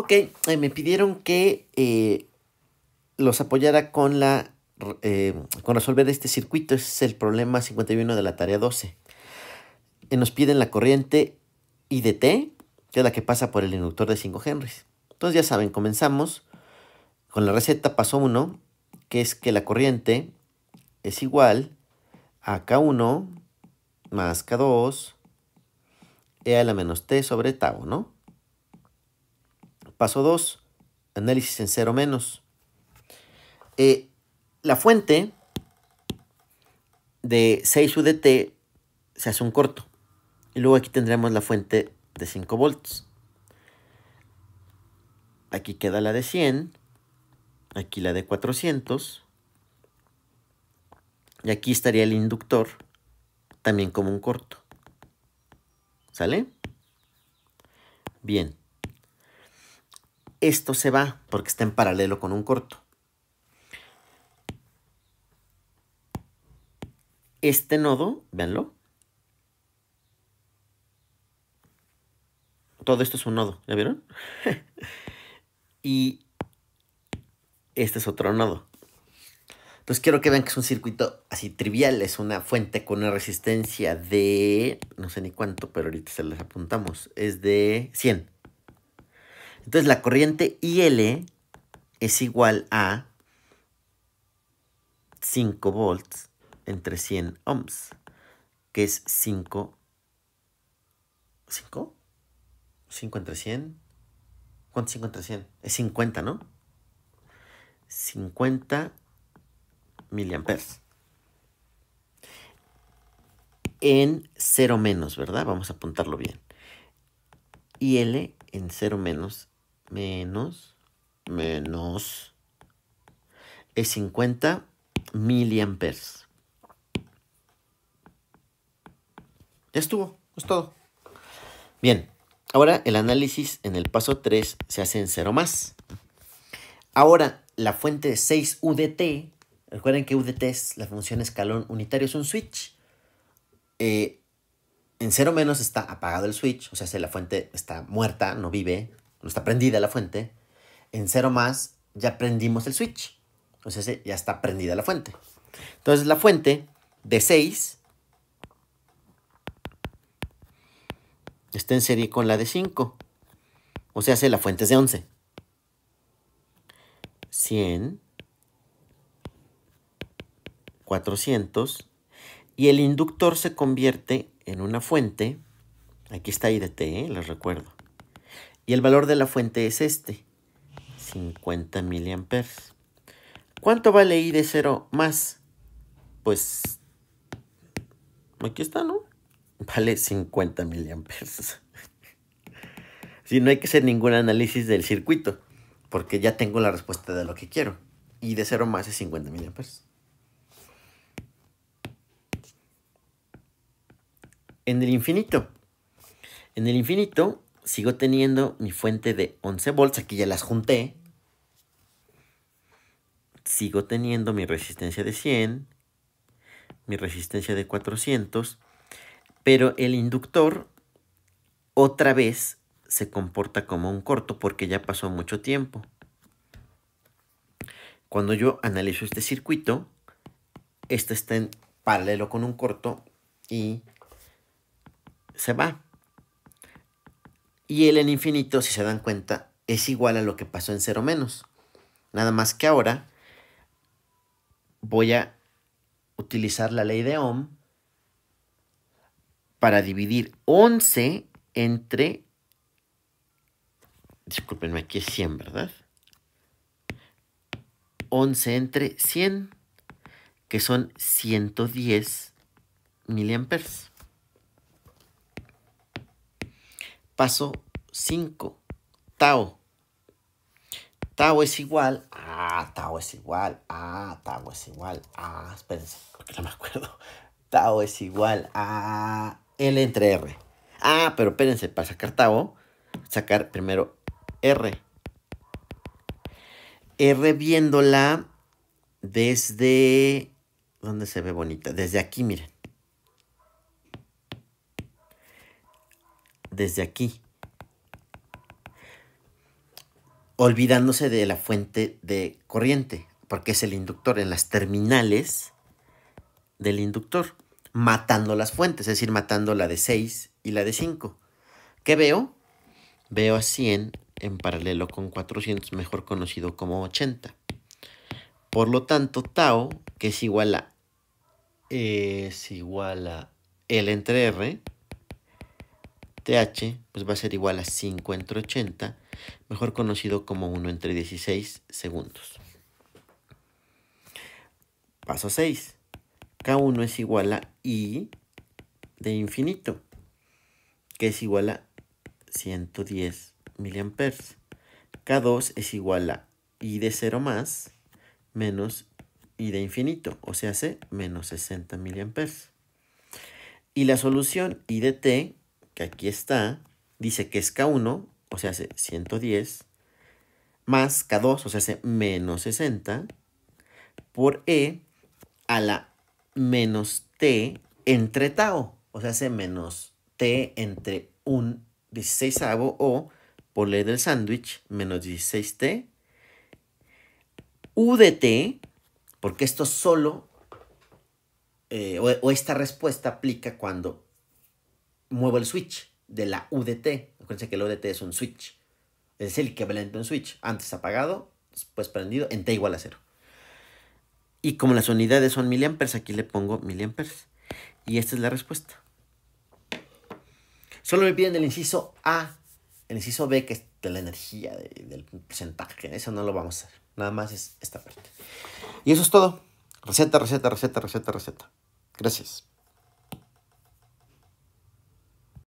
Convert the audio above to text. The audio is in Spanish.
Ok, eh, me pidieron que eh, los apoyara con, la, eh, con resolver este circuito. es el problema 51 de la tarea 12. nos piden la corriente IDT, que es la que pasa por el inductor de 5 henrys. Entonces ya saben, comenzamos con la receta paso 1, que es que la corriente es igual a K1 más K2 e a la menos T sobre tau, ¿no? Paso 2. Análisis en cero menos. Eh, la fuente de 6 UDT se hace un corto. Y luego aquí tendremos la fuente de 5 volts. Aquí queda la de 100. Aquí la de 400. Y aquí estaría el inductor también como un corto. ¿Sale? Bien. Esto se va porque está en paralelo con un corto. Este nodo, véanlo. Todo esto es un nodo, ¿ya vieron? y este es otro nodo. Entonces quiero que vean que es un circuito así trivial, es una fuente con una resistencia de, no sé ni cuánto, pero ahorita se les apuntamos, es de 100. Entonces la corriente IL es igual a 5 volts entre 100 ohms, que es 5. ¿5? ¿5 entre 100? ¿Cuánto 5 entre 100? Es 50, ¿no? 50 miliamperes. En 0 menos, ¿verdad? Vamos a apuntarlo bien. IL en 0 menos menos, menos, es 50 miliamperes. Ya estuvo, es todo. Bien, ahora el análisis en el paso 3 se hace en 0 más. Ahora, la fuente 6 UDT, recuerden que UDT es la función escalón unitario, es un switch. Eh, en 0 menos está apagado el switch, o sea, la fuente está muerta, no vive, no está prendida la fuente, en 0 más ya prendimos el switch. O sea, ya está prendida la fuente. Entonces la fuente de 6 está en serie con la de 5. O sea, la fuente es de 11. 100, 400. Y el inductor se convierte en una fuente. Aquí está IDT, ¿eh? les recuerdo. Y el valor de la fuente es este, 50 miliamperes. ¿Cuánto vale I de 0 más? Pues aquí está, ¿no? Vale 50 miliamperes. Si no hay que hacer ningún análisis del circuito, porque ya tengo la respuesta de lo que quiero. Y de 0 más es 50 miliamperes. En el infinito. En el infinito sigo teniendo mi fuente de 11 volts, aquí ya las junté. Sigo teniendo mi resistencia de 100, mi resistencia de 400, pero el inductor otra vez se comporta como un corto porque ya pasó mucho tiempo. Cuando yo analizo este circuito, este está en paralelo con un corto y se va. Y el en infinito, si se dan cuenta, es igual a lo que pasó en cero menos. Nada más que ahora voy a utilizar la ley de Ohm para dividir 11 entre... Disculpenme aquí es 100, ¿verdad? 11 entre 100, que son 110 miliamperes. Paso 5. Tau. Tau es igual. Ah, tau es igual. Ah, tau es igual. Ah, espérense, porque no me acuerdo. Tau es igual a L entre R. Ah, pero espérense, para sacar tau, sacar primero R. R viéndola desde... ¿Dónde se ve bonita? Desde aquí, miren. Desde aquí. olvidándose de la fuente de corriente, porque es el inductor, en las terminales del inductor, matando las fuentes, es decir, matando la de 6 y la de 5. ¿Qué veo? Veo a 100 en paralelo con 400, mejor conocido como 80. Por lo tanto, tau, que es igual a, es igual a L entre R, TH pues va a ser igual a 5 entre 80, mejor conocido como 1 entre 16 segundos. Paso 6. K1 es igual a I de infinito, que es igual a 110 miliamperes. K2 es igual a I de 0 más menos I de infinito, o sea, C menos 60 miliamperes. Y la solución I de T que aquí está, dice que es K1, o sea, hace 110, más K2, o sea, hace menos 60, por E a la menos T entre tau, o sea, hace menos T entre un 16 o por ley del sándwich, menos 16T, U de T, porque esto solo, eh, o esta respuesta aplica cuando muevo el switch de la UDT. Acuérdense que la UDT es un switch. Es el equivalente a un switch. Antes apagado, después prendido, en T igual a cero. Y como las unidades son miliamperes, aquí le pongo miliamperes. Y esta es la respuesta. Solo me piden el inciso A, el inciso B, que es de la energía, del porcentaje. Eso no lo vamos a hacer. Nada más es esta parte. Y eso es todo. Receta, receta, receta, receta, receta. Gracias.